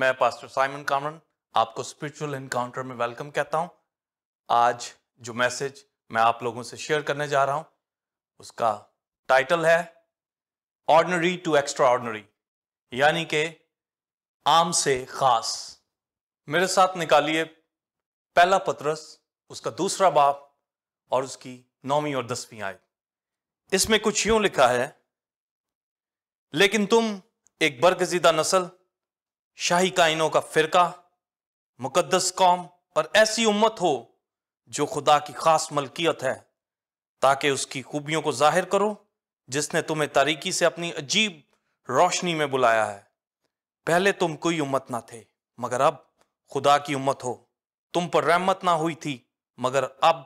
मैं pastor Simon Kamran आपको spiritual encounter में वेलकम कहता हूं आज जो मैसेज मैं आप लोगों से शेयर करने जा रहा हूं उसका टाइटल है ऑर्डनरी टू एक्स्ट्रा ऑर्डनरी यानी के आम से खास मेरे साथ निकालिए पहला पत्रस उसका दूसरा बाप और उसकी नौवीं और दसवीं आय इसमें कुछ यूं लिखा है लेकिन तुम एक बरगजीदा नस्ल शाही कायनों का फ़िरका मुकदस कौम पर ऐसी उम्मत हो जो खुदा की खास मलकियत है ताकि उसकी खूबियों को जाहिर करो जिसने तुम्हें तारीकी से अपनी अजीब रोशनी में बुलाया है पहले तुम कोई उम्मत ना थे मगर अब खुदा की उम्मत हो तुम पर रहमत ना हुई थी मगर अब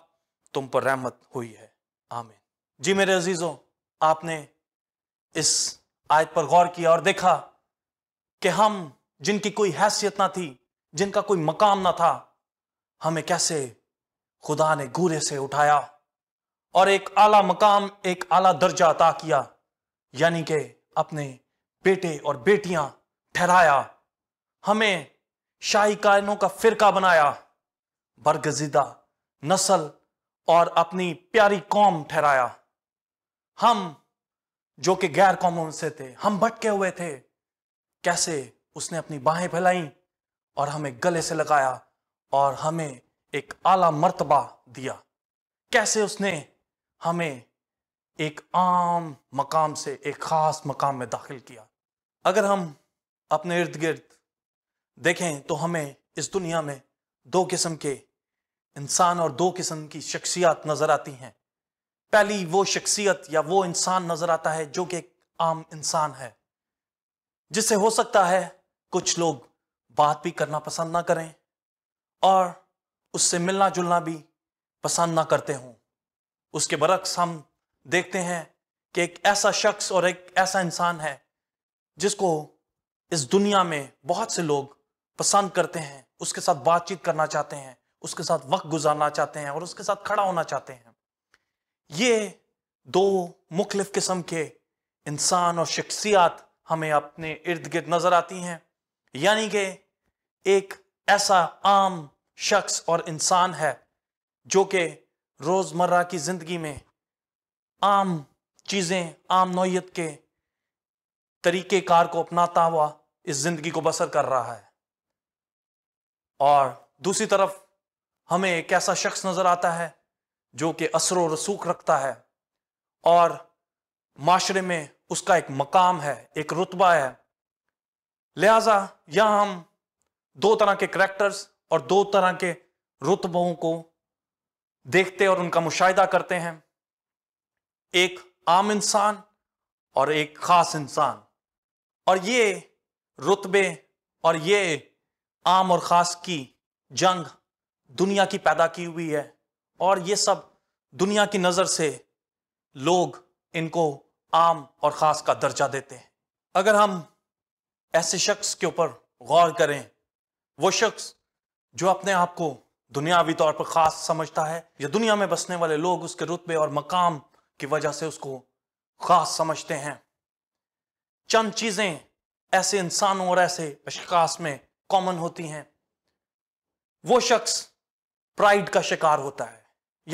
तुम पर रहमत हुई है आमीन जी मेरे अजीज़ों आपने इस आयत पर गौर किया और देखा कि हम जिनकी कोई हैसियत ना थी जिनका कोई मकाम ना था हमें कैसे खुदा ने गूरे से उठाया और एक आला मकाम एक आला दर्जा अता किया यानी कि अपने बेटे और बेटियां ठहराया हमें शाही कायनों का फिरका बनाया बरगजीदा नस्ल और अपनी प्यारी कौम ठहराया हम जो कि गैर कौमों से थे हम भटके हुए थे कैसे उसने अपनी बाहें फैलाई और हमें गले से लगाया और हमें एक आला मर्तबा दिया कैसे उसने हमें एक आम मकाम से एक ख़ास मकाम में दाखिल किया अगर हम अपने इर्द गिर्द देखें तो हमें इस दुनिया में दो किस्म के इंसान और दो किस्म की शख्सियत नज़र आती हैं पहली वो शख्सियत या वो इंसान नज़र आता है जो कि एक आम इंसान है जिससे हो सकता है कुछ लोग बात भी करना पसंद ना करें और उससे मिलना जुलना भी पसंद ना करते हों उसके बरक्स हम देखते हैं कि एक ऐसा शख्स और एक ऐसा इंसान है जिसको इस दुनिया में बहुत से लोग पसंद करते हैं उसके साथ बातचीत करना चाहते हैं उसके साथ वक्त गुजारना चाहते हैं और उसके साथ खड़ा होना चाहते हैं ये दो मुख्तफ किस्म के इंसान और शख्सियात हमें अपने इर्द गिर्द नज़र आती हैं यानी कि एक ऐसा आम शख्स और इंसान है जो कि रोज़मर्रा की ज़िंदगी में आम चीज़ें आम नौत के तरीक़ेकार को अपनाता हुआ इस ज़िंदगी को बसर कर रहा है और दूसरी तरफ हमें एक ऐसा शख्स नज़र आता है जो कि असर व रसूख रखता है और माशरे में उसका एक मकाम है एक रुतबा है लिहाजा यहां हम दो तरह के करेक्टर्स और दो तरह के रुतबों को देखते और उनका मुशाहिदा करते हैं एक आम इंसान और एक ख़ास इंसान और ये रुतबे और ये आम और ख़ास की जंग दुनिया की पैदा की हुई है और ये सब दुनिया की नज़र से लोग इनको आम और ख़ास का दर्जा देते हैं अगर हम ऐसे शख्स के ऊपर गौर करें वो शख्स जो अपने आप को दुनियावी तौर पर ख़ास समझता है या दुनिया में बसने वाले लोग उसके रुतबे और मकाम की वजह से उसको ख़ास समझते हैं चंद चीज़ें ऐसे इंसानों और ऐसे अशखास में कॉमन होती हैं वो शख्स प्राइड का शिकार होता है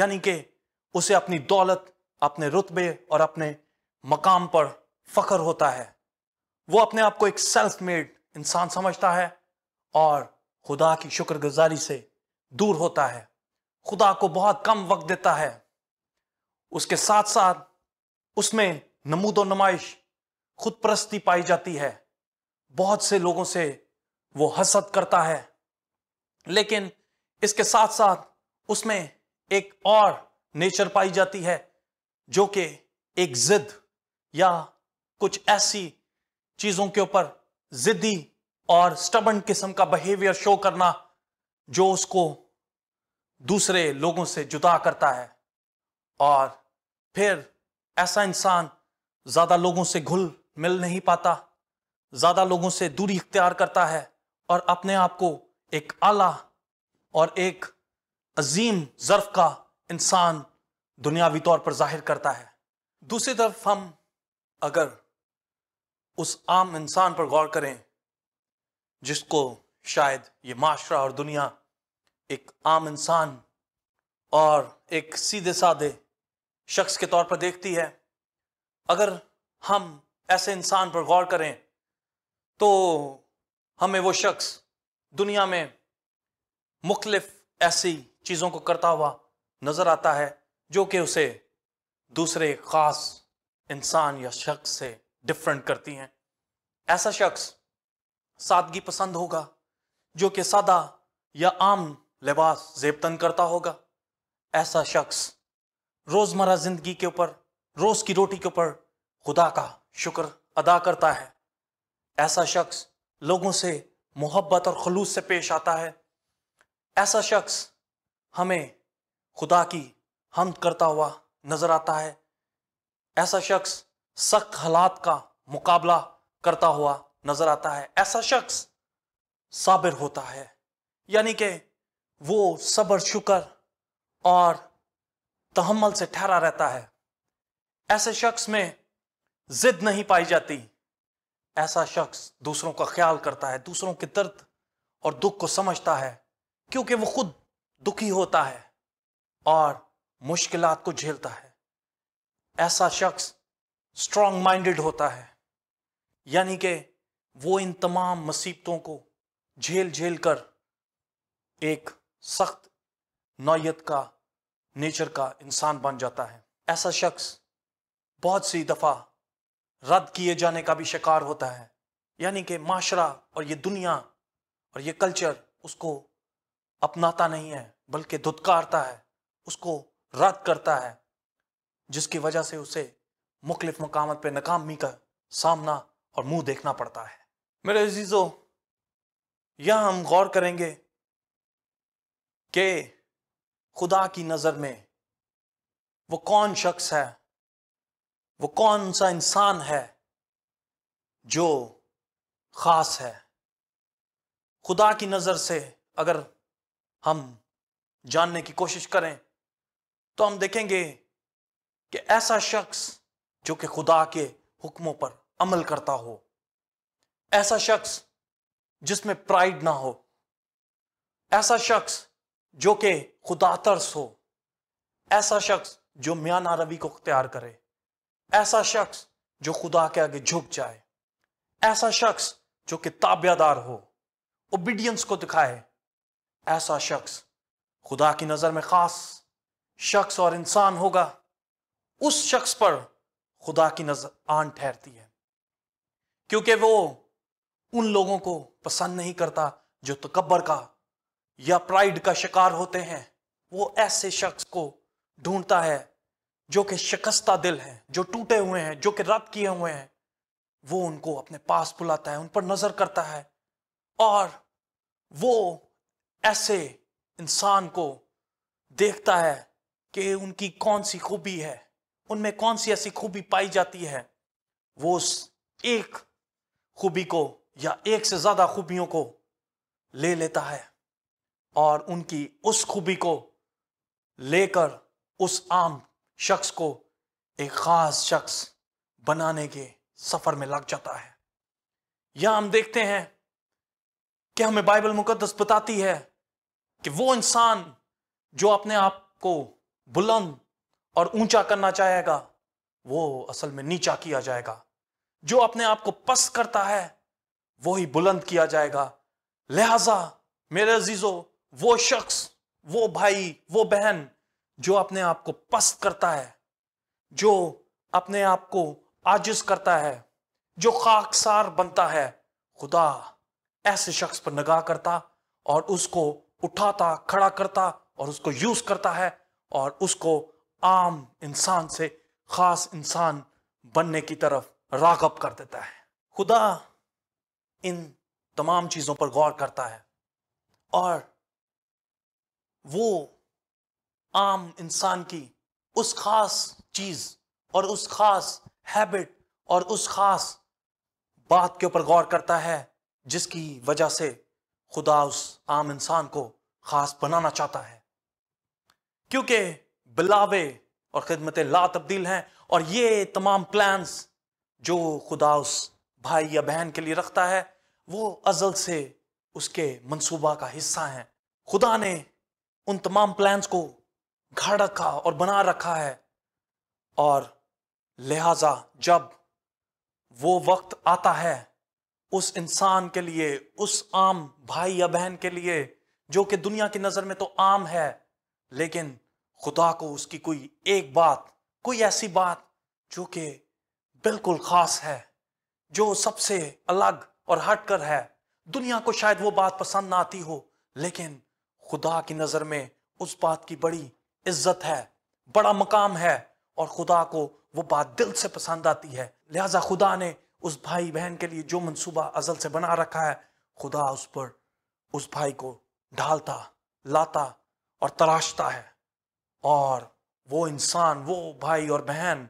यानी कि उसे अपनी दौलत अपने रुतबे और अपने मकाम पर फख्र होता है वो अपने आप को एक सेल्फ मेड इंसान समझता है और खुदा की शुक्रगुजारी से दूर होता है खुदा को बहुत कम वक्त देता है उसके साथ साथ उसमें नमूदो नुमाइश खुद परस्ती पाई जाती है बहुत से लोगों से वो हसद करता है लेकिन इसके साथ साथ उसमें एक और नेचर पाई जाती है जो कि एक जिद या कुछ ऐसी चीजों के ऊपर जिद्दी और स्टबन किस्म का बिहेवियर शो करना जो उसको दूसरे लोगों से जुदा करता है और फिर ऐसा इंसान ज़्यादा लोगों से घुल मिल नहीं पाता ज़्यादा लोगों से दूरी इख्तियार करता है और अपने आप को एक आला और एक अजीम ज़र्फ का इंसान दुनियावी तौर पर जाहिर करता है दूसरी तरफ हम अगर उस आम इंसान पर गौर करें जिसको शायद ये माशरा और दुनिया एक आम इंसान और एक सीधे साधे शख्स के तौर पर देखती है अगर हम ऐसे इंसान पर गौर करें तो हमें वो शख्स दुनिया में मुख्तलिफ ऐसी चीज़ों को करता हुआ नज़र आता है जो कि उसे दूसरे ख़ास इंसान या शख्स से डिफरेंट करती हैं ऐसा शख्स सादगी पसंद होगा जो कि सादा या आम लिबास जेबतन करता होगा ऐसा शख्स रोज़मर्रा ज़िंदगी के ऊपर रोज़ की रोटी के ऊपर खुदा का शुक्र अदा करता है ऐसा शख्स लोगों से मोहब्बत और खलूस से पेश आता है ऐसा शख्स हमें खुदा की हम करता हुआ नज़र आता है ऐसा शख्स सख्त हालात का मुकाबला करता हुआ नजर आता है ऐसा शख्स साबिर होता है यानी कि वो सब्र शुक्र और तहमल से ठहरा रहता है ऐसे शख्स में जिद नहीं पाई जाती ऐसा शख्स दूसरों का ख्याल करता है दूसरों के दर्द और दुख को समझता है क्योंकि वो खुद दुखी होता है और मुश्किलात को झेलता है ऐसा शख्स स्ट्रांग माइंडेड होता है यानी कि वो इन तमाम मुसीबतों को झेल झेल कर एक सख्त नौयत का नेचर का इंसान बन जाता है ऐसा शख्स बहुत सी दफ़ा रद्द किए जाने का भी शिकार होता है यानी कि माशरा और ये दुनिया और ये कल्चर उसको अपनाता नहीं है बल्कि धुतकारता है उसको रद्द करता है जिसकी वजह से उसे मुख्तफ मकामत पर नाकामी का सामना और मुंह देखना पड़ता है मेरे अजीज़ो यह हम गौर करेंगे कि खुदा की नज़र में वो कौन शख्स है वो कौन सा इंसान है जो ख़ास है खुदा की नज़र से अगर हम जानने की कोशिश करें तो हम देखेंगे कि ऐसा शख्स जो कि खुदा के हुक्मों पर अमल करता हो ऐसा शख्स जिसमें प्राइड ना हो ऐसा शख्स जो कि तर्स हो ऐसा शख्स जो म्यान रवि को अख्तियार करे ऐसा शख्स जो खुदा के आगे झुक जाए ऐसा शख्स जो कि ताब्यादार हो ओबीडियंस को दिखाए ऐसा शख्स खुदा की नज़र में ख़ास शख्स और इंसान होगा उस शख्स पर खुदा की नजर आन ठहरती है क्योंकि वो उन लोगों को पसंद नहीं करता जो तकबर का या प्राइड का शिकार होते हैं वो ऐसे शख्स को ढूंढता है जो कि शिकस्ता दिल है जो टूटे हुए हैं जो कि रद्द किए हुए हैं वो उनको अपने पास बुलाता है उन पर नज़र करता है और वो ऐसे इंसान को देखता है कि उनकी कौन सी खूबी है उनमें कौन सी ऐसी खूबी पाई जाती है वो उस एक खूबी को या एक से ज़्यादा खूबियों को ले लेता है और उनकी उस खूबी को लेकर उस आम शख्स को एक ख़ास शख्स बनाने के सफ़र में लग जाता है या हम देखते हैं कि हमें बाइबल मुकदस बताती है कि वो इंसान जो अपने आप को बुलंद और ऊंचा करना चाहेगा वो असल में नीचा किया जाएगा जो अपने आप को पस करता है वो ही बुलंद किया जाएगा लिहाजा मेरे अजीजो वो शख्स वो भाई वो बहन जो अपने आप को पस करता है जो अपने आप को आजिज करता है जो खाकसार बनता है खुदा ऐसे शख्स पर नगाह करता और उसको उठाता खड़ा करता और उसको यूज करता है और उसको आम इंसान से ख़ास इंसान बनने की तरफ रागब कर देता है खुदा इन तमाम चीज़ों पर गौर करता है और वो आम इंसान की उस ख़ास चीज़ और उस ख़ास हैबिट और उस ख़ास बात के ऊपर गौर करता है जिसकी वजह से खुदा उस आम इंसान को ख़ास बनाना चाहता है क्योंकि बिलावे और खिदमत ला तब्दील हैं और ये तमाम प्लान्स जो खुदा उस भाई या बहन के लिए रखता है वो अजल से उसके मंसूबा का हिस्सा हैं खुदा ने उन तमाम प्लान्स को घड़ रखा और बना रखा है और लिहाजा जब वो वक्त आता है उस इंसान के लिए उस आम भाई या बहन के लिए जो कि दुनिया की नज़र में तो आम है लेकिन खुदा को उसकी कोई एक बात कोई ऐसी बात जो कि बिल्कुल ख़ास है जो सबसे अलग और हटकर है दुनिया को शायद वो बात पसंद ना आती हो लेकिन खुदा की नज़र में उस बात की बड़ी इज्जत है बड़ा मकाम है और खुदा को वो बात दिल से पसंद आती है लिहाजा खुदा ने उस भाई बहन के लिए जो मनसूबा अजल से बना रखा है खुदा उस पर उस भाई को ढालता लाता और तराशता है और वो इंसान वो भाई और बहन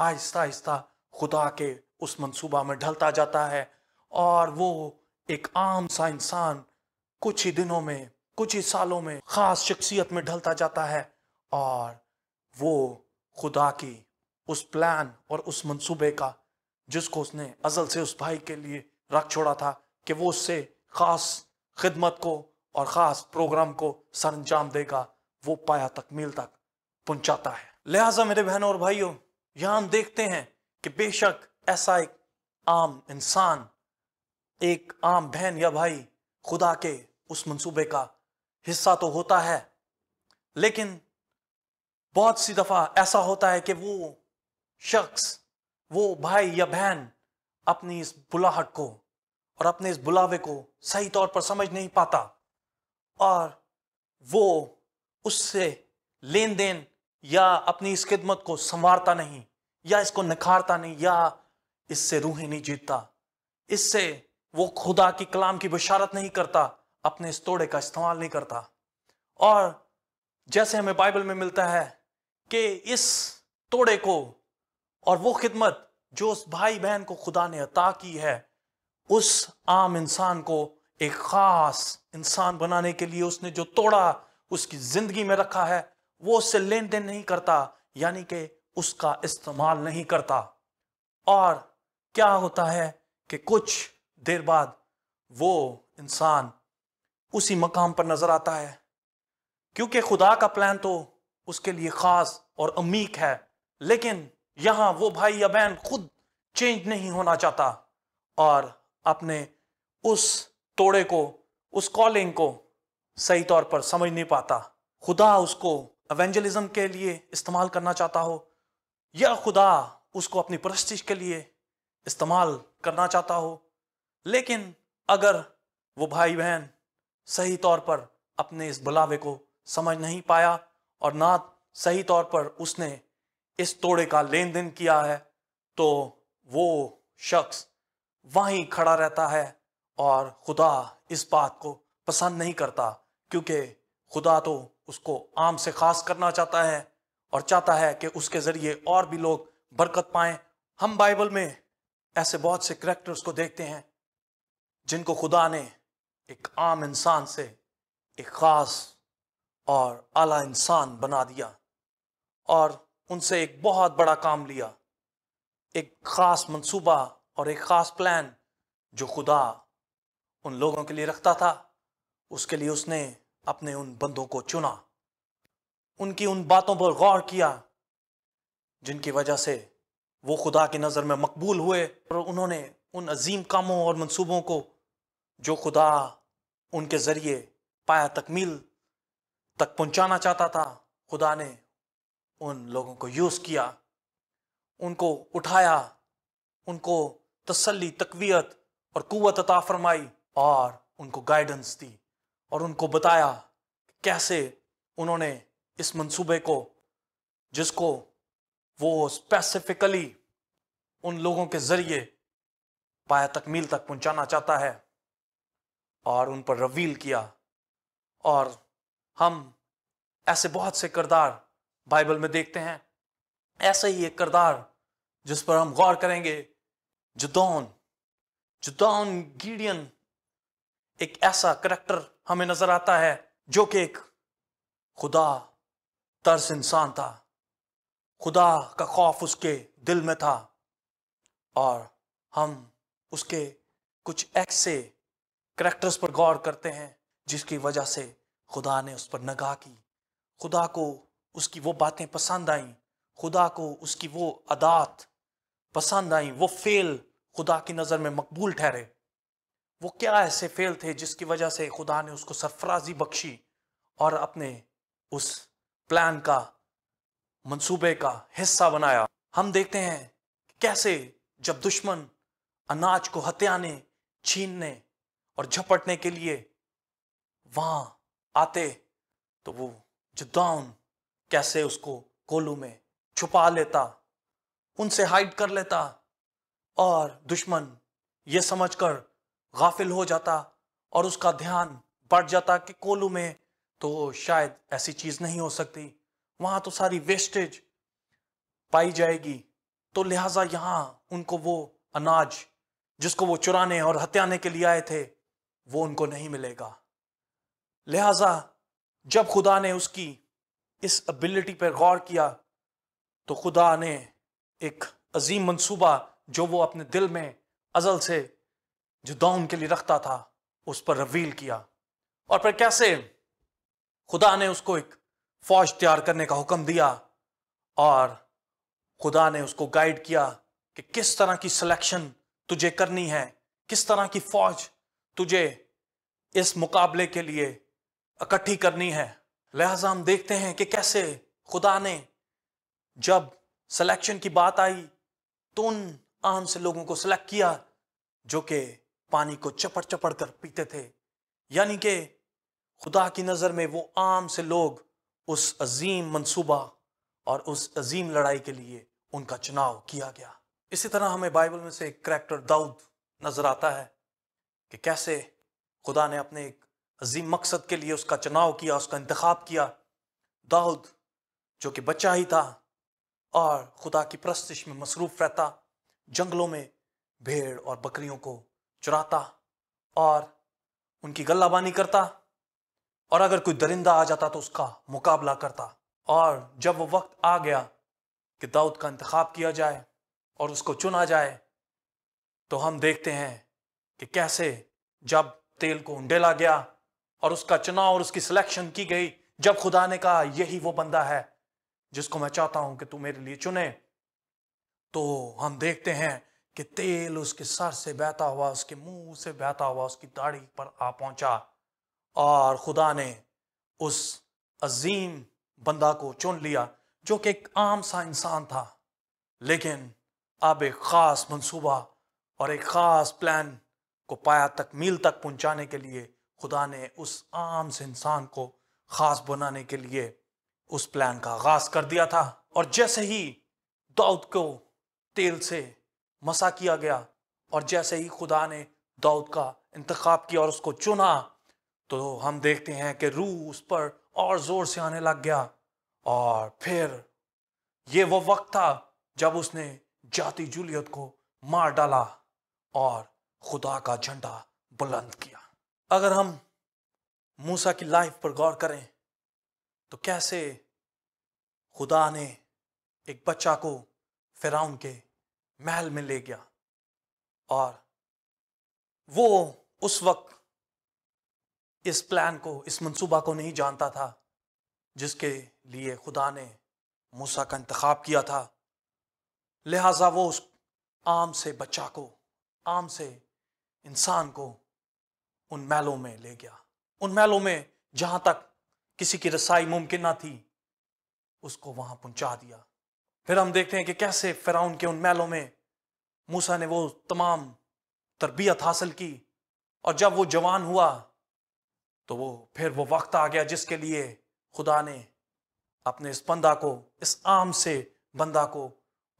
आहिस्ता आहिस्ता खुदा के उस मंसूबा में ढलता जाता है और वो एक आम सा इंसान कुछ ही दिनों में कुछ ही सालों में ख़ास शख्सियत में ढलता जाता है और वो खुदा की उस प्लान और उस मंसूबे का जिसको उसने अज़ल से उस भाई के लिए रख छोड़ा था कि वो उससे ख़ास खिदमत को और ख़ास प्रोग्राम को सरंजाम देगा वो पाया तकमील तक पहुंचाता है लिहाजा मेरे बहनों और भाइयों यहां हम देखते हैं कि बेशक ऐसा एक आम इंसान एक आम बहन या भाई खुदा के उस मंसूबे का हिस्सा तो होता है लेकिन बहुत सी दफ़ा ऐसा होता है कि वो शख्स वो भाई या बहन अपनी इस बुलाहट को और अपने इस बुलावे को सही तौर पर समझ नहीं पाता और वो उससे लेन देन या अपनी इस खिदमत को संवारता नहीं या इसको निखारता नहीं या इससे रूहें नहीं जीतता इससे वो खुदा की कलाम की बशारत नहीं करता अपने इस तोड़े का इस्तेमाल नहीं करता और जैसे हमें बाइबल में मिलता है कि इस तोड़े को और वो खिदमत जो उस भाई बहन को खुदा ने अता की है उस आम इंसान को एक खास इंसान बनाने के लिए उसने जो तोड़ा उसकी ज़िंदगी में रखा है वो उससे लेन देन नहीं करता यानी कि उसका इस्तेमाल नहीं करता और क्या होता है कि कुछ देर बाद वो इंसान उसी मकाम पर नज़र आता है क्योंकि खुदा का प्लान तो उसके लिए ख़ास और अमीक है लेकिन यहाँ वो भाई या बहन खुद चेंज नहीं होना चाहता और अपने उस तोड़े को उस कॉलिंग को सही तौर पर समझ नहीं पाता खुदा उसको एवेंजलिज्म के लिए इस्तेमाल करना चाहता हो या खुदा उसको अपनी प्रस्तिश के लिए इस्तेमाल करना चाहता हो लेकिन अगर वो भाई बहन सही तौर पर अपने इस बुलावे को समझ नहीं पाया और ना सही तौर पर उसने इस तोड़े का लेन देन किया है तो वो शख्स वहीं खड़ा रहता है और खुदा इस बात को पसंद नहीं करता क्योंकि खुदा तो उसको आम से खास करना चाहता है और चाहता है कि उसके ज़रिए और भी लोग बरकत पाएं हम बाइबल में ऐसे बहुत से करेक्टर्स को देखते हैं जिनको खुदा ने एक आम इंसान से एक ख़ास और आला इंसान बना दिया और उनसे एक बहुत बड़ा काम लिया एक ख़ास मंसूबा और एक ख़ास प्लान जो खुदा उन लोगों के लिए रखता था उसके लिए उसने अपने उन बंदों को चुना उनकी उन बातों पर गौर किया जिनकी वजह से वो खुदा की नज़र में मकबूल हुए और उन्होंने उन अजीम कामों और मंसूबों को जो खुदा उनके ज़रिए पाया तकमील तक पहुंचाना चाहता था खुदा ने उन लोगों को यूज़ किया उनको उठाया उनको तसली तकवीत और कुत अता फरमाई और उनको गाइडेंस दी और उनको बताया कैसे उन्होंने इस मंसूबे को जिसको वो स्पेसिफिकली उन लोगों के ज़रिए पाया तकमील तक पहुंचाना चाहता है और उन पर रवील किया और हम ऐसे बहुत से किरदार बाइबल में देखते हैं ऐसे ही एक किरदार जिस पर हम गौर करेंगे जुदौन जुदौन गीडियन एक ऐसा करेक्टर हमें नजर आता है जो कि एक खुदा तर्स इंसान था खुदा का खौफ उसके दिल में था और हम उसके कुछ ऐसे करेक्टर्स पर गौर करते हैं जिसकी वजह से खुदा ने उस पर नगाह की खुदा को उसकी वो बातें पसंद आईं खुदा को उसकी वो अदात पसंद आईं वो फेल खुदा की नज़र में मकबूल ठहरे वो क्या ऐसे फेल थे जिसकी वजह से खुदा ने उसको सरफराजी बख्शी और अपने उस प्लान का मंसूबे का हिस्सा बनाया हम देखते हैं कैसे जब दुश्मन अनाज को हत्याने छीनने और झपटने के लिए वहां आते तो वो जुदाउन कैसे उसको कोलू में छुपा लेता उनसे हाइड कर लेता और दुश्मन ये समझकर गाफिल हो जाता और उसका ध्यान बढ़ जाता कि कोलू में तो शायद ऐसी चीज़ नहीं हो सकती वहाँ तो सारी वेस्टेज पाई जाएगी तो लिहाजा यहाँ उनको वो अनाज जिसको वो चुराने और हत्याने के लिए आए थे वो उनको नहीं मिलेगा लिहाजा जब खुदा ने उसकी इस एबिलिटी पर गौर किया तो खुदा ने एक अजीम मंसूबा जो वो अपने दिल में अजल से जो दाऊन के लिए रखता था उस पर रवील किया और फिर कैसे खुदा ने उसको एक फौज तैयार करने का हुक्म दिया और खुदा ने उसको गाइड किया कि किस तरह की सिलेक्शन तुझे करनी है किस तरह की फौज तुझे इस मुकाबले के लिए इकट्ठी करनी है लिहाजा हम देखते हैं कि कैसे खुदा ने जब सिलेक्शन की बात आई तो उन आम से लोगों को सिलेक्ट किया जो कि पानी को चपड़ चपड़ कर पीते थे यानी कि खुदा की नज़र में वो आम से लोग उस अजीम मंसूबा और उस अजीम लड़ाई के लिए उनका चुनाव किया गया इसी तरह हमें बाइबल में से एक करैक्टर दाऊद नज़र आता है कि कैसे खुदा ने अपने एक अजीम मकसद के लिए उसका चुनाव किया उसका इंतखब किया दाऊद जो कि बच्चा ही था और खुदा की प्रस्तिश में मसरूफ़ रहता जंगलों में भेड़ और बकरियों को चुराता और उनकी गल्लाबानी करता और अगर कोई दरिंदा आ जाता तो उसका मुकाबला करता और जब वो वक्त आ गया कि दाऊद का इंतखब किया जाए और उसको चुना जाए तो हम देखते हैं कि कैसे जब तेल को उंडेला गया और उसका चुनाव और उसकी सिलेक्शन की गई जब खुदा ने कहा यही वो बंदा है जिसको मैं चाहता हूं कि तू मेरे लिए चुने तो हम देखते हैं कि तेल उसके सर से बहता हुआ उसके मुंह से बहता हुआ उसकी दाढ़ी पर आ पहुंचा और खुदा ने उस अजीम बंदा को चुन लिया जो कि एक आम सा इंसान था लेकिन अब एक ख़ास मंसूबा और एक ख़ास प्लान को पाया तकमील तक पहुंचाने के लिए खुदा ने उस आम से इंसान को ख़ास बनाने के लिए उस प्लान का आगाज़ कर दिया था और जैसे ही दाऊद को तेल से मसा किया गया और जैसे ही खुदा ने दाऊद का इंतखब किया और उसको चुना तो हम देखते हैं कि रूह उस पर और ज़ोर से आने लग गया और फिर ये वो वक्त था जब उसने जाति जूलियत को मार डाला और खुदा का झंडा बुलंद किया अगर हम मूसा की लाइफ पर गौर करें तो कैसे खुदा ने एक बच्चा को फिराउन के महल में ले गया और वो उस वक्त इस प्लान को इस मंसूबा को नहीं जानता था जिसके लिए खुदा ने मूसा का इंतखब किया था लिहाजा वो उस आम से बच्चा को आम से इंसान को उन महलों में ले गया उन महलों में जहाँ तक किसी की रसाई मुमकिन ना थी उसको वहाँ पहुँचा दिया फिर हम देखते हैं कि कैसे फिराउन के उन मैलों में मूसा ने वो तमाम तरबियत हासिल की और जब वो जवान हुआ तो वो फिर वो वक्त आ गया जिसके लिए खुदा ने अपने इस बंदा को इस आम से बंदा को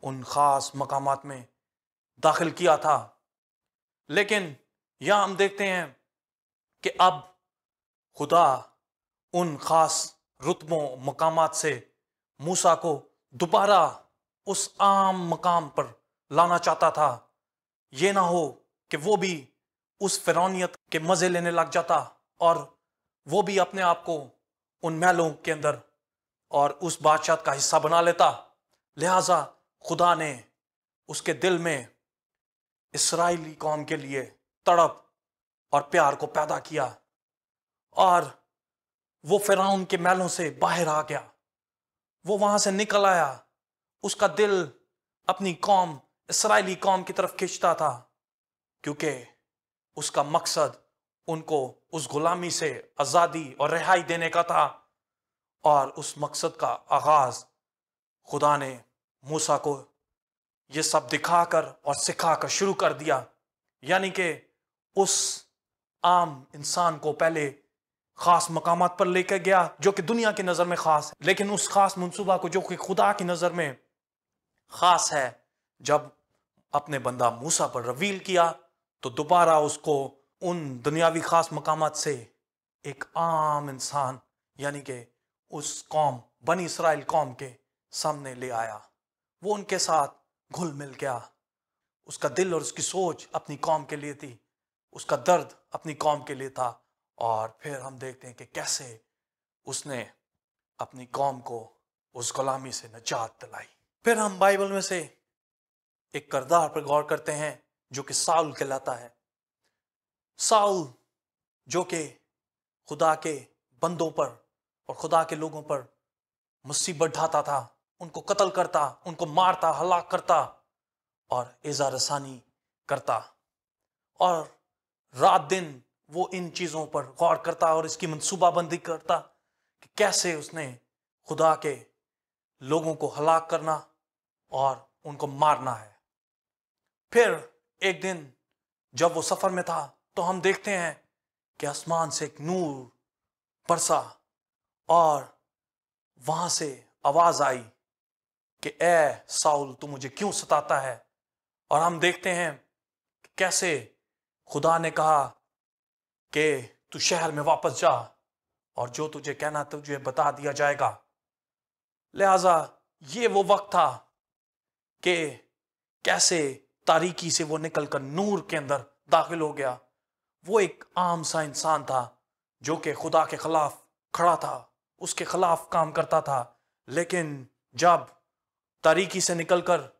उन ख़ास मकाम में दाखिल किया था लेकिन यहाँ हम देखते हैं कि अब खुदा उन ख़ास रुतबों मकाम से मूसा को दोबारा उस आम मकाम पर लाना चाहता था ये ना हो कि वो भी उस फिरौनीत के मज़े लेने लग जाता और वो भी अपने आप को उन महलों के अंदर और उस बादशाह का हिस्सा बना लेता लिहाजा खुदा ने उसके दिल में इसराइली कौम के लिए तड़प और प्यार को पैदा किया और वो फिराउन के मैलों से बाहर आ गया वो वहां से निकल आया उसका दिल अपनी कौम इसराइली कौम की तरफ खींचता था क्योंकि उसका मकसद उनको उस गुलामी से आज़ादी और रिहाई देने का था और उस मकसद का आगाज खुदा ने मूसा को यह सब दिखाकर और सिखाकर शुरू कर दिया यानी कि उस आम इंसान को पहले खास मकाम पर लेकर गया जो कि दुनिया की नज़र में खास है लेकिन उस खास मनसूबा को जो कि खुदा की नज़र में खास है जब अपने बंदा मूसा पर रवील किया तो दोबारा उसको उन दुनियावी खास मकाम से एक आम इंसान यानी कि उस कौम बनी इसराइल कौम के सामने ले आया वो उनके साथ घुल मिल गया उसका दिल और उसकी सोच अपनी कौम के लिए थी उसका दर्द अपनी कौम के लिए था और फिर हम देखते हैं कि कैसे उसने अपनी कौम को उस गुलामी से नजात दिलाई फिर हम बाइबल में से एक करदार पर गौर करते हैं जो कि साउल कहलाता है साउल जो कि खुदा के बंदों पर और खुदा के लोगों पर मुसीबत ढाता था उनको कत्ल करता उनको मारता हलाक करता और एजा रसानी करता और रात दिन वो इन चीज़ों पर गौर करता और इसकी मनसूबाबंदी करता कि कैसे उसने खुदा के लोगों को हलाक करना और उनको मारना है फिर एक दिन जब वो सफ़र में था तो हम देखते हैं कि आसमान से एक नूर बरसा और वहाँ से आवाज़ आई कि ए साउल तू मुझे क्यों सताता है और हम देखते हैं कैसे खुदा ने कहा कि तू शहर में वापस जा और जो तुझे कहना तुझे बता दिया जाएगा लिहाजा ये वो वक्त था कि कैसे तारीकी से वो निकल कर नूर के अंदर दाखिल हो गया वो एक आम सा इंसान था जो कि खुदा के खिलाफ खड़ा था उसके खिलाफ काम करता था लेकिन जब तारीकी से निकलकर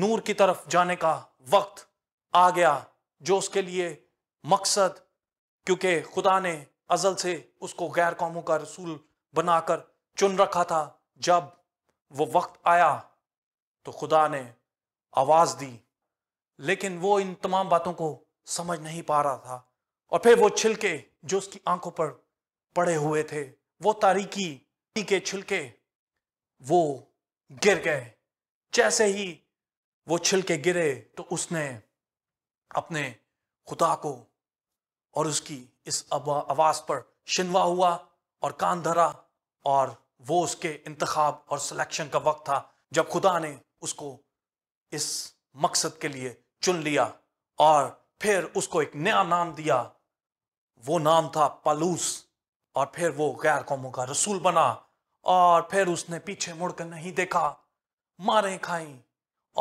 नूर की तरफ जाने का वक्त आ गया जो उसके लिए मकसद क्योंकि खुदा ने अजल से उसको गैर कौमों का रसूल बनाकर चुन रखा था जब वो वक्त आया तो खुदा ने आवाज़ दी लेकिन वो इन तमाम बातों को समझ नहीं पा रहा था और फिर वो छिलके जो उसकी आंखों पर पड़े हुए थे वो तारीकी के छिलके वो गिर गए जैसे ही वो छिलके गिरे तो उसने अपने खुदा को और उसकी इस आवाज़ पर शिनवा हुआ और कान धरा और वो उसके इंतखाब और सिलेक्शन का वक्त था जब खुदा ने उसको इस मकसद के लिए चुन लिया और फिर उसको एक नया नाम दिया वो नाम था पालूस और फिर वो गैर कौमों का रसूल बना और फिर उसने पीछे मुड़कर नहीं देखा मारें खाई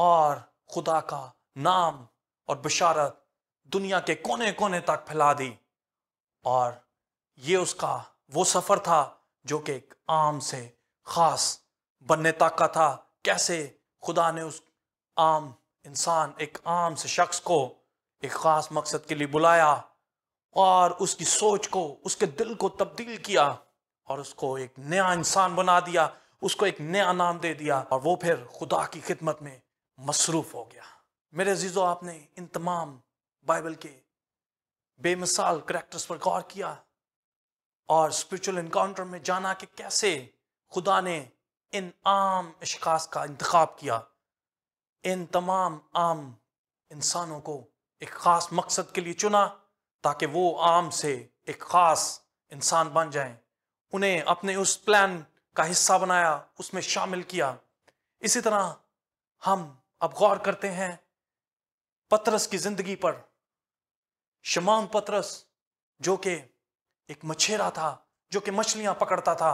और खुदा का नाम और बशारत दुनिया के कोने कोने तक फैला दी और ये उसका वो सफ़र था जो कि एक आम से ख़ास बनने तक का था कैसे खुदा ने उस आम इंसान एक आम से शख्स को एक ख़ास मकसद के लिए बुलाया और उसकी सोच को उसके दिल को तब्दील किया और उसको एक नया इंसान बना दिया उसको एक नया नाम दे दिया और वो फिर खुदा की खिदमत में मसरूफ़ हो गया मेरे जीजो आपने इन तमाम बाइबल के बेमिसाल करेक्टर्स पर गौर किया और स्पिरिचुअल इनकाउंटर में जाना कि कैसे खुदा ने इन आम अशखास का इंतखब किया इन तमाम आम इंसानों को एक ख़ास मकसद के लिए चुना ताकि वो आम से एक ख़ास इंसान बन जाएं उन्हें अपने उस प्लान का हिस्सा बनाया उसमें शामिल किया इसी तरह हम अब गौर करते हैं पतरस की ज़िंदगी पर शमान पत्रस जो कि एक मछेरा था जो कि मछलियां पकड़ता था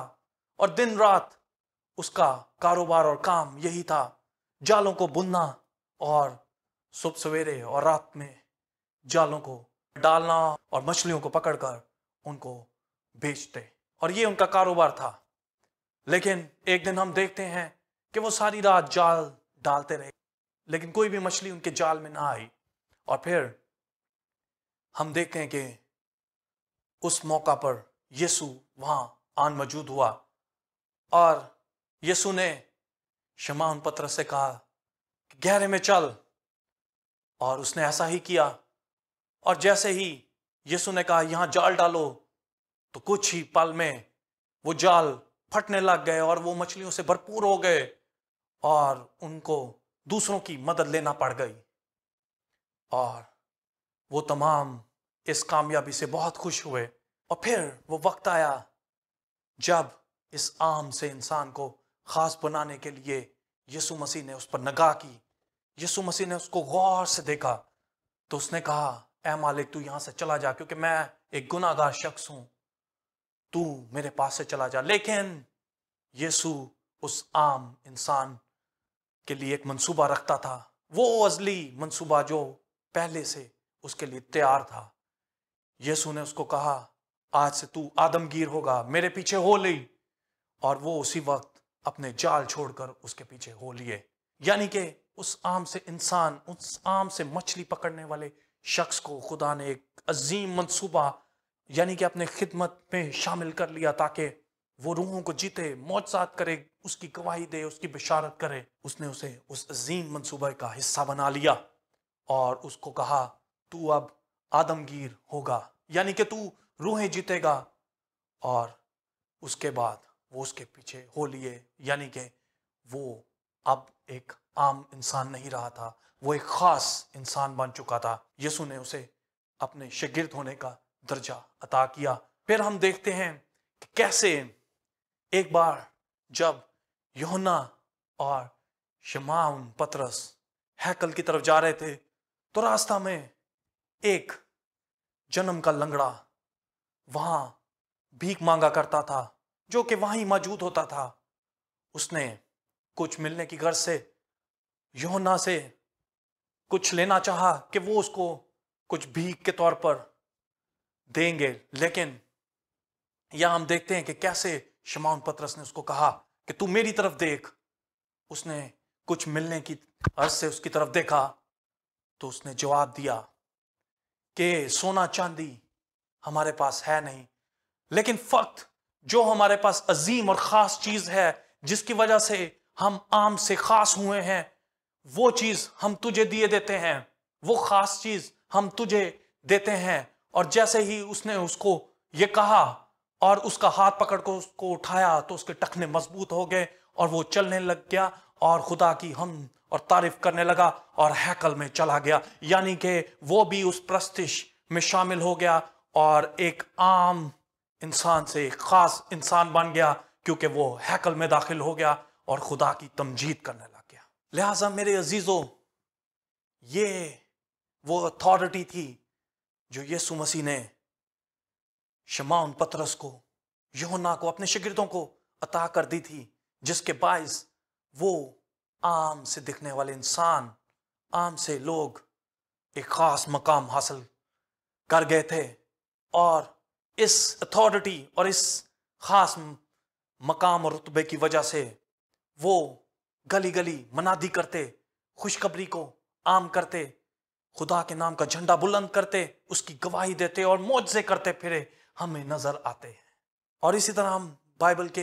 और दिन रात उसका कारोबार और काम यही था जालों को बुनना और सुबह सवेरे और रात में जालों को डालना और मछलियों को पकड़कर उनको बेचते और ये उनका कारोबार था लेकिन एक दिन हम देखते हैं कि वो सारी रात जाल डालते रहे लेकिन कोई भी मछली उनके जाल में ना आई और फिर हम देखते हैं कि उस मौका पर यीशु वहां आन मौजूद हुआ और यीशु ने शमान पत्र से कहा कि गहरे में चल और उसने ऐसा ही किया और जैसे ही यीशु ने कहा यहां जाल डालो तो कुछ ही पल में वो जाल फटने लग गए और वो मछलियों से भरपूर हो गए और उनको दूसरों की मदद लेना पड़ गई और वो तमाम इस कामयाबी से बहुत खुश हुए और फिर वो वक्त आया जब इस आम से इंसान को ख़ास बनाने के लिए यसु मसीह ने उस पर नगाह की यसु मसीह ने उसको गौर से देखा तो उसने कहा ए मालिक तू यहाँ से चला जा क्योंकि मैं एक गुनागार शख्स हूँ तू मेरे पास से चला जा लेकिन यीशु उस आम इंसान के लिए एक मंसूबा रखता था वो अजली मंसूबा जो पहले से उसके लिए तैयार था यसु ने उसको कहा आज से तू आदमगीर होगा मेरे पीछे हो ली और वो उसी वक्त अपने जाल छोड़कर उसके पीछे हो लिए यानी कि उस आम से इंसान उस आम से मछली पकड़ने वाले शख्स को खुदा ने एक अजीम मंसूबा यानी कि अपने खिदमत में शामिल कर लिया ताकि वो रूहों को जीते मौजात करे उसकी गवाही दे उसकी बिशारत करे उसने उसे उस अजीम मंसूबे का हिस्सा बना लिया और उसको कहा तू अब आदमगीर होगा यानी कि तू रूहें जीतेगा और उसके बाद वो उसके पीछे हो लिए यानी कि वो अब एक आम इंसान नहीं रहा था वो एक ख़ास इंसान बन चुका था यसु ने उसे अपने शिगिर्द होने का दर्जा अता किया फिर हम देखते हैं कि कैसे एक बार जब योना और शमाउन पतरस हैकल की तरफ जा रहे थे तो रास्ता में एक जन्म का लंगड़ा वहां भीख मांगा करता था जो कि वहां मौजूद होता था उसने कुछ मिलने की गर्ज से योना से कुछ लेना चाहा कि वो उसको कुछ भीख के तौर पर देंगे लेकिन यह हम देखते हैं कि कैसे शमाउन पत्रस ने उसको कहा कि तू मेरी तरफ देख उसने कुछ मिलने की अर्ज से उसकी तरफ देखा तो उसने जवाब दिया कि सोना चांदी हमारे पास है नहीं लेकिन फ़क्त जो हमारे पास अजीम और ख़ास चीज़ है जिसकी वजह से हम आम से ख़ास हुए हैं वो चीज़ हम तुझे दिए देते हैं वो ख़ास चीज़ हम तुझे देते हैं और जैसे ही उसने उसको ये कहा और उसका हाथ पकड़ को उसको उठाया तो उसके टखने मजबूत हो गए और वो चलने लग गया और खुदा की हम और तारीफ करने लगा और हैकल में चला गया यानी कि वो भी उस प्रस्तिश में शामिल हो गया और एक आम इंसान से एक ख़ास इंसान बन गया क्योंकि वो हैकल में दाखिल हो गया और खुदा की तमजीद करने लग गया लिहाजा मेरे अजीज़ों ये वो अथॉरिटी थी जो यीशु मसीह ने शमाउन पतरस को योना को अपने शिगिर्दों को अता कर दी थी जिसके बायस वो आम से दिखने वाले इंसान आम से लोग एक ख़ास मकाम हासिल कर गए थे और इस अथॉरिटी और इस ख़ास मकाम और रुतबे की वजह से वो गली गली मनादी करते खुशखबरी को आम करते खुदा के नाम का झंडा बुलंद करते उसकी गवाही देते और मौजे करते फिरे हमें नज़र आते हैं और इसी तरह हम बाइबल के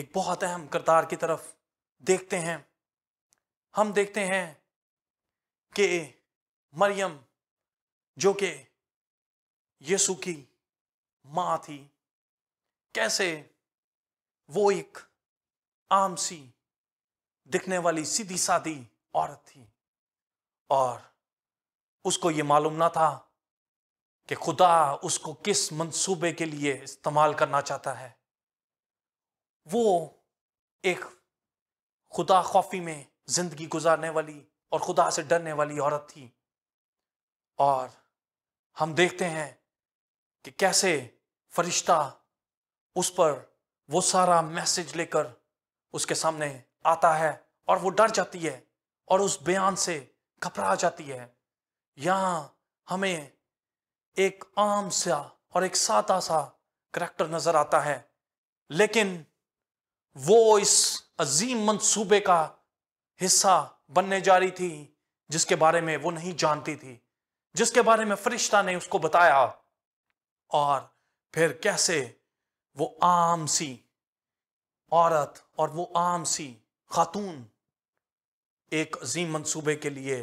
एक बहुत अहम करदार की तरफ देखते हैं हम देखते हैं कि मरियम जो कि यीशु की माँ थी कैसे वो एक आम सी दिखने वाली सीधी सादी औरत थी और उसको ये मालूम ना था कि खुदा उसको किस मंसूबे के लिए इस्तेमाल करना चाहता है वो एक खुदा खौफी में जिंदगी गुजारने वाली और खुदा से डरने वाली औरत थी और हम देखते हैं कि कैसे फरिश्ता उस पर वो सारा मैसेज लेकर उसके सामने आता है और वो डर जाती है और उस बयान से घबरा जाती है यहाँ हमें एक आम सा और एक सादा सा करैक्टर नजर आता है लेकिन वो इस अजीम मंसूबे का हिस्सा बनने जा रही थी जिसके बारे में वो नहीं जानती थी जिसके बारे में फरिश्ता ने उसको बताया और फिर कैसे वो आम सी औरत और वो आम सी खातून एक अजीम मंसूबे के लिए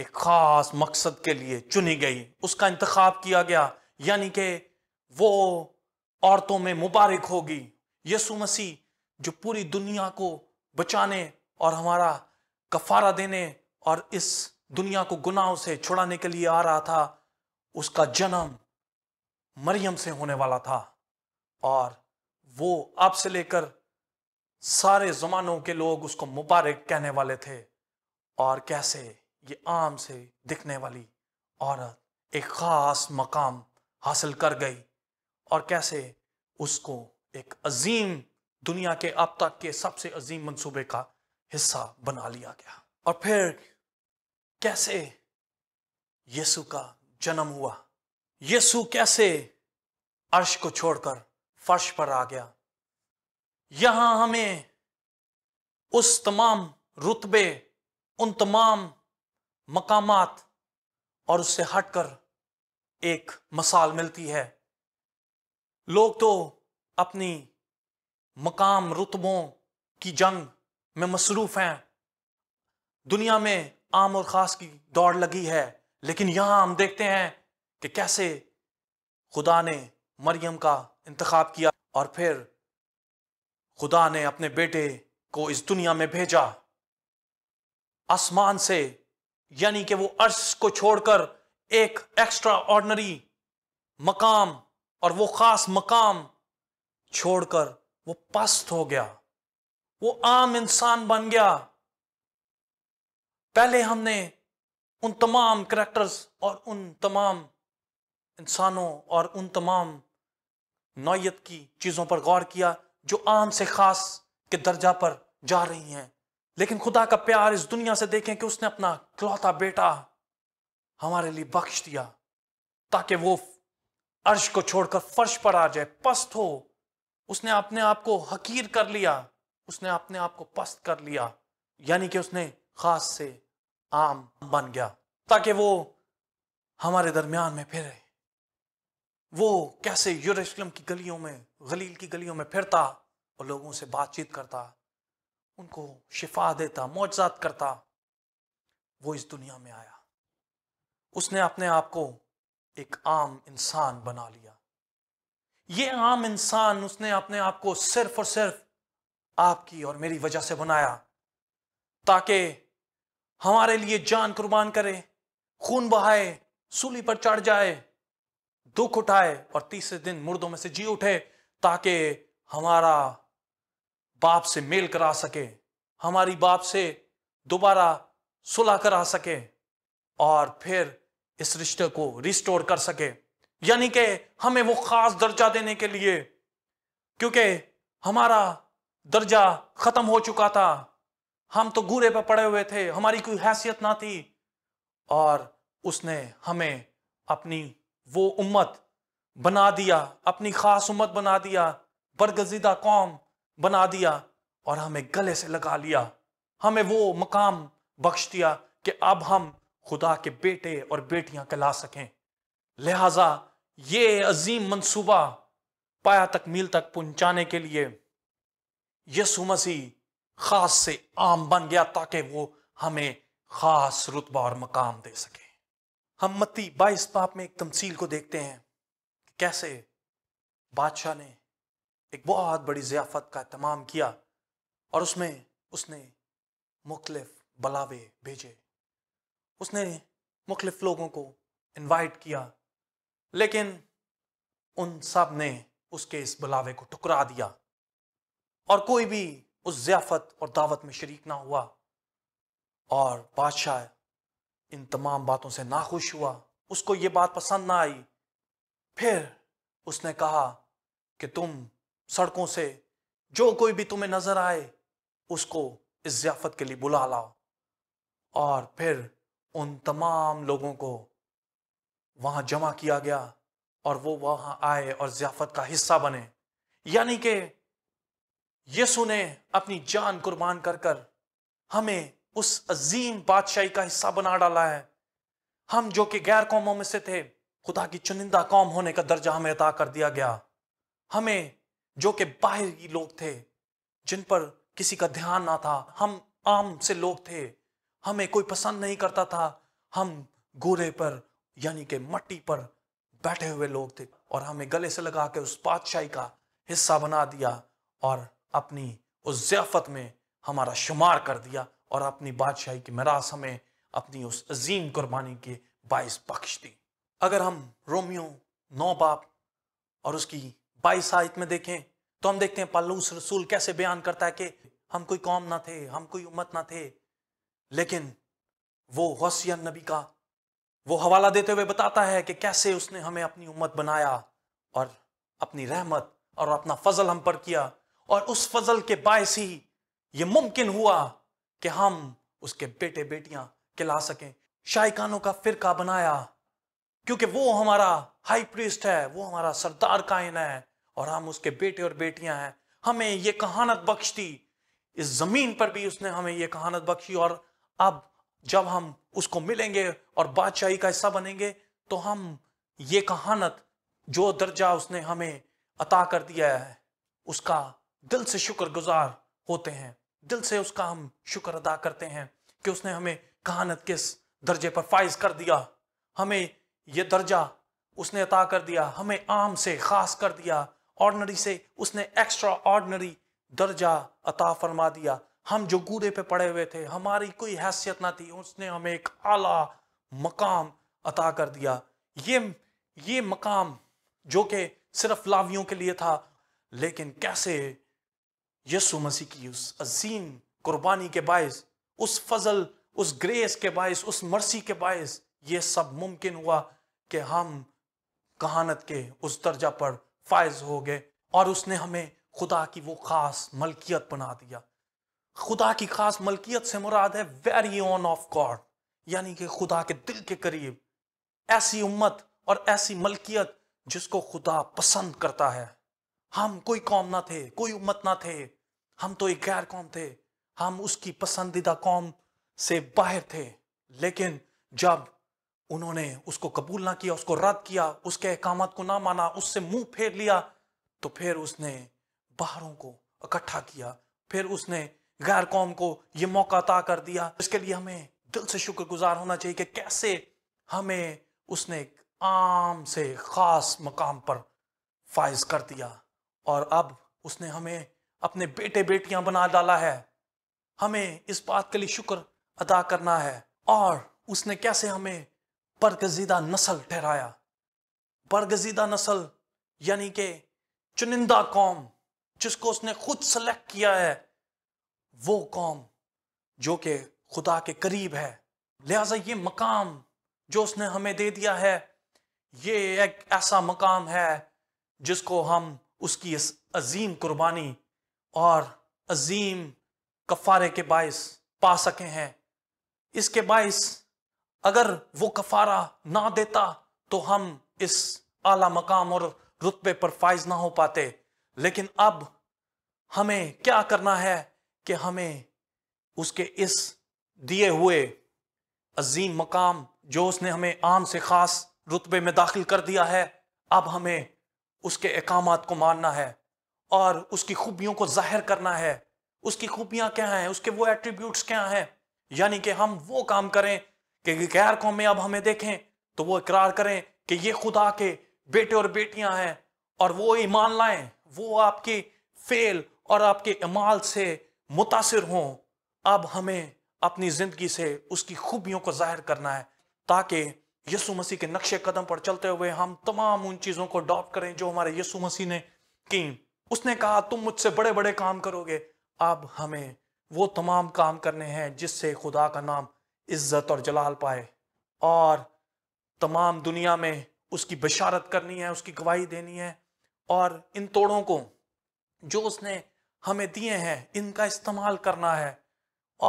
एक ख़ास मकसद के लिए चुनी गई उसका इंतखब किया गया यानी कि वो औरतों में मुबारक होगी यसु मसीह जो पूरी दुनिया को बचाने और हमारा कफारा देने और इस दुनिया को गुनाहों से छुड़ाने के लिए आ रहा था उसका जन्म मरियम से होने वाला था और वो आपसे से लेकर सारे जमानों के लोग उसको मुबारक कहने वाले थे और कैसे ये आम से दिखने वाली औरत एक ख़ास मकाम हासिल कर गई और कैसे उसको एक अजीम दुनिया के अब तक के सबसे अजीम मंसूबे का हिस्सा बना लिया गया और फिर कैसे यीशु का जन्म हुआ यीशु कैसे अर्श को छोड़कर फर्श पर आ गया यहां हमें उस तमाम रुतबे उन तमाम मकामात और उससे हटकर एक मसाल मिलती है लोग तो अपनी मकाम रुतबों की जंग में मसरूफ़ हैं दुनिया में आम और ख़ास की दौड़ लगी है लेकिन यहां हम देखते हैं कि कैसे खुदा ने मरियम का इंतखब किया और फिर खुदा ने अपने बेटे को इस दुनिया में भेजा आसमान से यानी कि वो अर्श को छोड़कर एक एक्स्ट्रा ऑर्डनरी मकाम और वो ख़ास मकाम छोड़कर वो पस्त हो गया वो आम इंसान बन गया पहले हमने उन तमाम करेक्टर्स और उन तमाम इंसानों और उन तमाम नौयत की चीज़ों पर गौर किया जो आम से ख़ास के दर्जा पर जा रही हैं लेकिन खुदा का प्यार इस दुनिया से देखें कि उसने अपना क्लौता बेटा हमारे लिए बख्श दिया ताकि वो अर्श को छोड़कर फर्श पर आ जाए पस्त हो उसने अपने आप को हकीर कर लिया उसने अपने आप को पस्त कर लिया यानी कि उसने खास से आम बन गया ताकि वो हमारे दरमियान में फिर वो कैसे यूरोम की गलियों में गलील की गलियों में फिरता और लोगों से बातचीत करता उनको शिफा देता मुआजात करता वो इस दुनिया में आया उसने अपने आप को एक आम इंसान बना लिया ये आम इंसान उसने अपने आप को सिर्फ और सिर्फ आपकी और मेरी वजह से बनाया ताकि हमारे लिए जान कुर्बान करे खून बहाए सूली पर चढ़ जाए दुख उठाए और तीसरे दिन मुर्दों में से जी उठे ताकि हमारा बाप से मेल करा सके हमारी बाप से दोबारा सुलह करा सके और फिर इस रिश्ते को रिस्टोर कर सके यानी कि हमें वो खास दर्जा देने के लिए क्योंकि हमारा दर्जा खत्म हो चुका था हम तो गूरे पर पड़े हुए थे हमारी कोई हैसियत ना थी और उसने हमें अपनी वो उम्मत बना दिया अपनी खास उम्मत बना दिया बरगजीदा कौम बना दिया और हमें गले से लगा लिया हमें वो मकाम बख्श दिया कि अब हम खुदा के बेटे और बेटियां कहला सकें लिहाजा ये अजीम मंसूबा पाया तकमील तक पहुंचाने के लिए यसु मसीह खास से आम बन गया ताकि वो हमें खास रुतबा और मकाम दे सके हम मत्ती बाईस बाप में एक तमसील को देखते हैं कि कैसे बादशाह ने एक बहुत बड़ी जियाफत का तमाम किया और उसमें उसने मुख्तफ बलावे भेजे उसने मुख्तलिफ लोगों को इनवाइट किया लेकिन उन सब ने उसके इस बुलावे को टुकरा दिया और कोई भी उस जियाफत और दावत में शरीक ना हुआ और बादशाह इन तमाम बातों से नाखुश हुआ उसको ये बात पसंद ना आई फिर उसने कहा कि तुम सड़कों से जो कोई भी तुम्हें नज़र आए उसको इस जियाफत के लिए बुला लाओ और फिर उन तमाम लोगों को वहां जमा किया गया और वो वहां आए और जियाफत का हिस्सा बने यानी कि यसु ने अपनी जान कुर्बान कर कर हमें उस अजीम बादशाही का हिस्सा बना डाला है हम जो कि गैर कौमों में से थे खुदा की चुनिंदा कौम होने का दर्जा हमें अदा कर दिया गया हमें जो कि बाहर की लोग थे जिन पर किसी का ध्यान ना था हम आम से लोग थे हमें कोई पसंद नहीं करता था हम गोरे पर यानी कि मट्टी पर बैठे हुए लोग थे और हमें गले से लगा के उस पातशाही का हिस्सा बना दिया और अपनी उस जियाफत में हमारा शुमार कर दिया और अपनी बादशाही की मरास हमें अपनी उस अजीम कुर्बानी के बायस बख्श दी अगर हम रोमियो नौ बाप और उसकी बाईस आयत में देखें तो हम देखते हैं पालूस रसूल कैसे बयान करता है कि हम कोई कौम ना थे हम कोई उम्मत ना थे लेकिन वो हौसिया नबी का वो हवाला देते हुए बताता है कि कैसे उसने हमें अपनी उम्मत बनाया और अपनी रहमत और अपना फजल हम पर किया और उस फजल के बायस ही ये मुमकिन हुआ कि हम उसके बेटे बेटियां खिला सकें शाइकानों का फिरका बनाया क्योंकि वो हमारा हाई प्रिस्ट है वो हमारा सरदार कायन है और हम उसके बेटे और बेटियां हैं हमें ये कहानत बख्श दी इस जमीन पर भी उसने हमें ये कहानत बख्शी और अब जब हम उसको मिलेंगे और बादशाही का हिस्सा बनेंगे तो हम ये कहानत जो दर्जा उसने हमें अता कर दिया है उसका दिल से शुक्रगुजार होते हैं दिल से उसका हम शुक्र अदा करते हैं कि उसने हमें कहानत किस दर्जे पर फाइज कर दिया हमें यह दर्जा उसने अता कर दिया हमें आम से खास कर दिया ऑर्डनरी से उसने एक्स्ट्रा ऑर्डनरी दर्जा अता फरमा दिया हम जो गूदे पे पड़े हुए थे हमारी कोई हैसियत ना थी उसने हमें एक आला मकाम अता कर दिया ये ये मकाम जो कि सिर्फ लावियों के लिए था लेकिन कैसे यसु मसीह की उस अजीम कुर्बानी के बायस उस फजल उस ग्रेस के बायस उस मर्सी के बायस ये सब मुमकिन हुआ कि हम कहानत के उस दर्जा पर फायज हो गए और उसने हमें खुदा की वो खास मलकियत बना दिया खुदा की खास मलकियत से मुराद है वेरी ऑन ऑफ गॉड यानी कि खुदा के दिल के करीब ऐसी उम्मत और ऐसी मलकियत जिसको खुदा पसंद करता है हम कोई कौम ना थे कोई उम्मत ना थे हम तो एक गैर कौम थे हम उसकी पसंदीदा कौम से बाहर थे लेकिन जब उन्होंने उसको कबूल ना किया उसको रद्द किया उसके अहकाम को ना माना उससे मुंह फेर लिया तो फिर उसने बाहरों को इकट्ठा किया फिर उसने गैर कौम को ये मौका अता कर दिया इसके लिए हमें दिल से शुक्रगुजार होना चाहिए कि कैसे हमें उसने एक आम से ख़ास मकाम पर फायज कर दिया और अब उसने हमें अपने बेटे बेटियां बना डाला है हमें इस बात के लिए शुक्र अदा करना है और उसने कैसे हमें बरगजीदा नस्ल ठहराया बरगजीदा नस्ल यानी कि चुनिंदा कौम जिसको उसने खुद सेलेक्ट किया है वो कौम जो कि खुदा के करीब है लिहाजा ये मकाम जो उसने हमें दे दिया है ये एक ऐसा मकाम है जिसको हम उसकी अजीम कुर्बानी और अजीम कफ़ारे के बायस पा सके हैं इसके बायस अगर वो कफ़ारा ना देता तो हम इस आला मकाम और रुतबे पर फाइज ना हो पाते लेकिन अब हमें क्या करना है कि हमें उसके इस दिए हुए अजीम मकाम जो उसने हमें आम से ख़ास रुतबे में दाखिल कर दिया है अब हमें उसके अकामत को मानना है और उसकी खूबियों को जाहिर करना है उसकी खूबियाँ क्या हैं उसके वो एट्रीब्यूट्स क्या हैं यानी कि हम वो काम करें कि गैर कौम में अब हमें देखें तो वो इकरार करें कि ये खुदा के बेटे और बेटियां हैं और वो ईमान लाएं वो आपकी फेल और आपके अमाल से मुतासर हों अब हमें अपनी ज़िंदगी से उसकी खूबियों को ज़ाहिर करना है ताकि यसु मसीह के नक्शे कदम पर चलते हुए हम तमाम उन चीज़ों को अडॉप्ट करें जो हमारे यसु मसीह ने की उसने कहा तुम मुझसे बड़े बड़े काम करोगे अब हमें वो तमाम काम करने हैं जिससे खुदा का नाम इज्जत और जलाल पाए और तमाम दुनिया में उसकी बशारत करनी है उसकी गवाही देनी है और इन तोड़ों को जो उसने हमें दिए हैं इनका इस्तेमाल करना है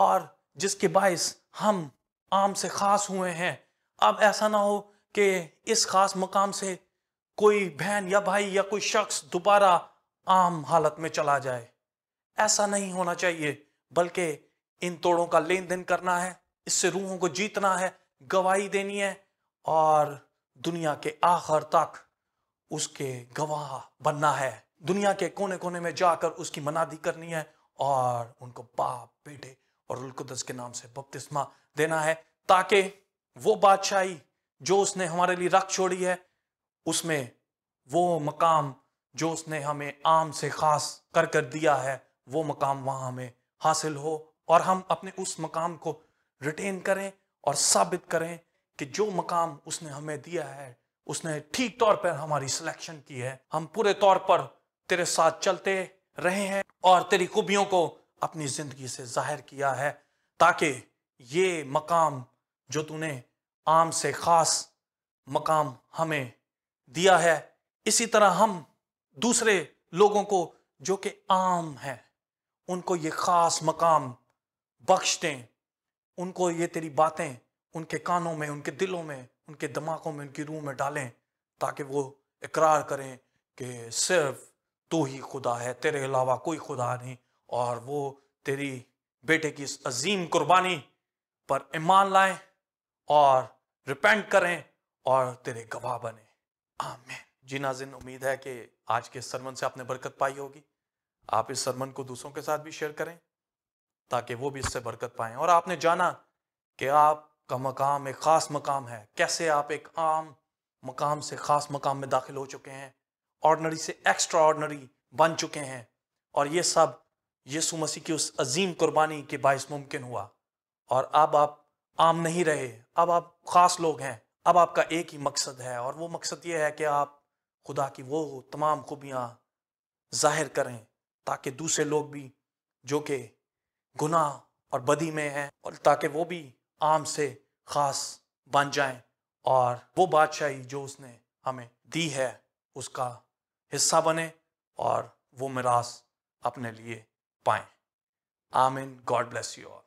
और जिसके बायस हम आम से ख़ास हुए हैं अब ऐसा ना हो कि इस ख़ास मकाम से कोई बहन या भाई या कोई शख्स दोबारा आम हालत में चला जाए ऐसा नहीं होना चाहिए बल्कि इन तोड़ों का लेन देन करना है इससे रूहों को जीतना है गवाही देनी है और दुनिया के आखिर तक उसके गवाह बनना है दुनिया के कोने कोने में जाकर उसकी मनादी करनी है और उनको बाप बेटे और उलकुदस के नाम से बपतिस्मा देना है ताकि वो बादशाही जो उसने हमारे लिए रख छोड़ी है उसमें वो मकाम जो उसने हमें आम से खास कर कर दिया है वो मकाम वहाँ हमें हासिल हो और हम अपने उस मकाम को रिटेन करें और साबित करें कि जो मकाम उसने हमें दिया है उसने ठीक तौर पर हमारी सिलेक्शन की है हम पूरे तौर पर तेरे साथ चलते रहे हैं और तेरी खूबियों को अपनी जिंदगी से जाहिर किया है ताकि ये मकाम जो तूने आम से ख़ास मकाम हमें दिया है इसी तरह हम दूसरे लोगों को जो कि आम हैं उनको ये ख़ास मकाम बख्श दें उनको ये तेरी बातें उनके कानों में उनके दिलों में उनके दिमागों में उनकी रूह में डालें ताकि वो इकरार करें कि सिर्फ तो ही खुदा है तेरे अलावा कोई खुदा नहीं और वो तेरी बेटे की इस अजीम कुर्बानी पर ईमान लाए और रिपेंट करें और तेरे गवाह बने आमीन जी नाजिन उम्मीद है कि आज के सरमन से आपने बरकत पाई होगी आप इस सरमन को दूसरों के साथ भी शेयर करें ताकि वो भी इससे बरकत पाए और आपने जाना कि आपका मकाम एक ख़ास मकाम है कैसे आप एक आम मकाम से ख़ास मकाम में दाखिल हो चुके हैं ऑर्डनरी से एक्स्ट्रा ऑर्डनरी बन चुके हैं और ये सब यीशु मसीह की उस अजीम कुर्बानी के बायस मुमकिन हुआ और अब आप आम नहीं रहे अब आप ख़ास लोग हैं अब आपका एक ही मकसद है और वो मकसद ये है कि आप खुदा की वो तमाम खूबियाँ जाहिर करें ताकि दूसरे लोग भी जो कि गुनाह और बदी में हैं और ताकि वो भी आम से ख़ास बन जाएं और वो बादशाही जो उसने हमें दी है उसका हिस्सा बने और वो मिरास अपने लिए पाएं आमिन गॉड ब्लेस यू ऑल